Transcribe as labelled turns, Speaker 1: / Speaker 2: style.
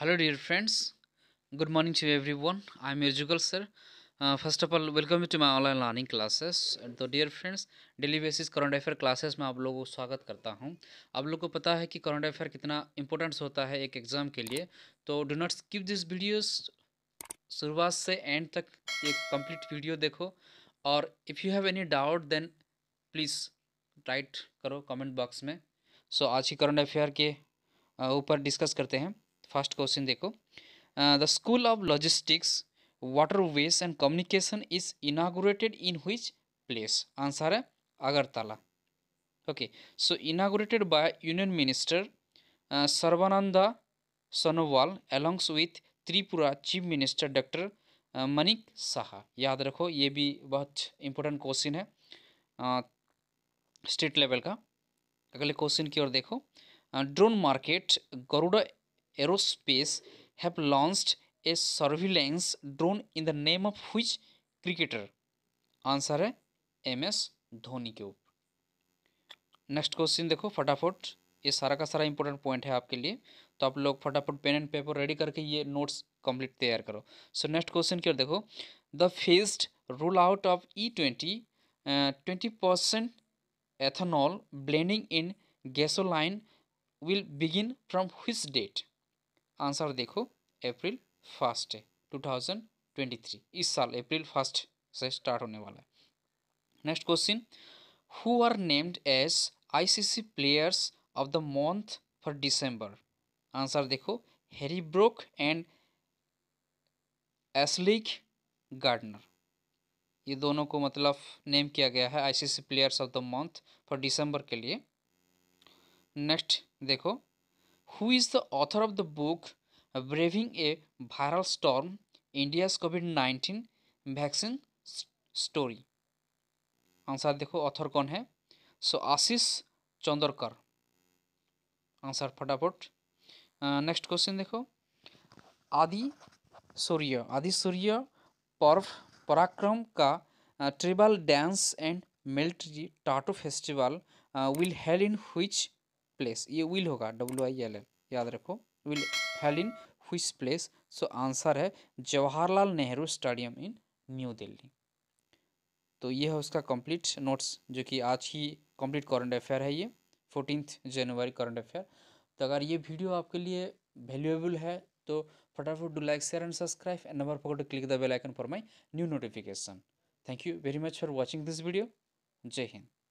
Speaker 1: hello dear friends good morning to everyone I am Irjugal sir first of all welcome to my online learning classes and तो dear friends daily basis current affair classes में आप लोगों को स्वागत करता हूं आप लोगों को पता है कि करंट अफेयर कितना इंपॉर्टेंस होता है एक एग्ज़ाम के लिए तो do not skip this videos शुरुआत से एंड तक एक कम्प्लीट वीडियो देखो और if you have any doubt then please write करो कमेंट बॉक्स में सो so, आज की करंट अफेयर के uh, ऊपर डिस्कस करते हैं फर्स्ट क्वेश्चन देखो the school of logistics waterways and communication is inaugurated in which place answer है Agartala okay so inaugurated by union minister Sarbananda Sonowal एलोंग्स with Tripura chief minister doctor Manik Saha याद रखो ये भी बहुत इंपॉर्टेंट क्वेश्चन है स्टेट uh, लेवल का अगले क्वेश्चन की ओर देखो drone market Garuda aerospace have launched a surveillance drone in the name of which cricketer answer है एम एस धोनी के ऊपर नेक्स्ट क्वेश्चन देखो फटाफट ये सारा का सारा इंपॉर्टेंट पॉइंट है आपके लिए तो आप लोग फटाफट पेन एंड पेपर रेडी करके ये नोट्स कंप्लीट तैयार करो सो नेक्स्ट क्वेश्चन क्या देखो the phased rule out of E twenty twenty percent ethanol blending in gasoline will begin from which date answer देखो अप्रैल फर्स्ट ट्वेंटी थ्री इस साल April first से स्टार्ट होने वाला है next question who are named as ICC players of the month for December answer देखो Harry Brook and Ashleigh Gardner ये दोनों को मतलब नेम किया गया है ICC players of the month for December के लिए नेक्स्ट देखो who is the author of the book braving a Viral storm India's covid nineteen vaccine story answer देखो ऑथर कौन है सो आशीष चंद्रकर आंसर फटाफट नेक्स्ट क्वेश्चन देखो आदि सूर्य आदि सूर्य पर्व पराक्रम का tribal dance and military tattoo festival will held in which place ये विल होगा डब्ल्यू आई एल एल याद रखो will held in which place so answer है Jawaharlal Nehru stadium in new Delhi तो ये है उसका कंप्लीट नोट्स जो कि आज ही कंप्लीट करंट अफेयर है ये फोर्टीनथ जनवरी करंट अफेयर तो अगर ये वीडियो आपके लिए वैल्यूएबल है तो फटाफट do like share and subscribe and number for to click the bell icon for my new notification thank you very much for watching this video जय हिंद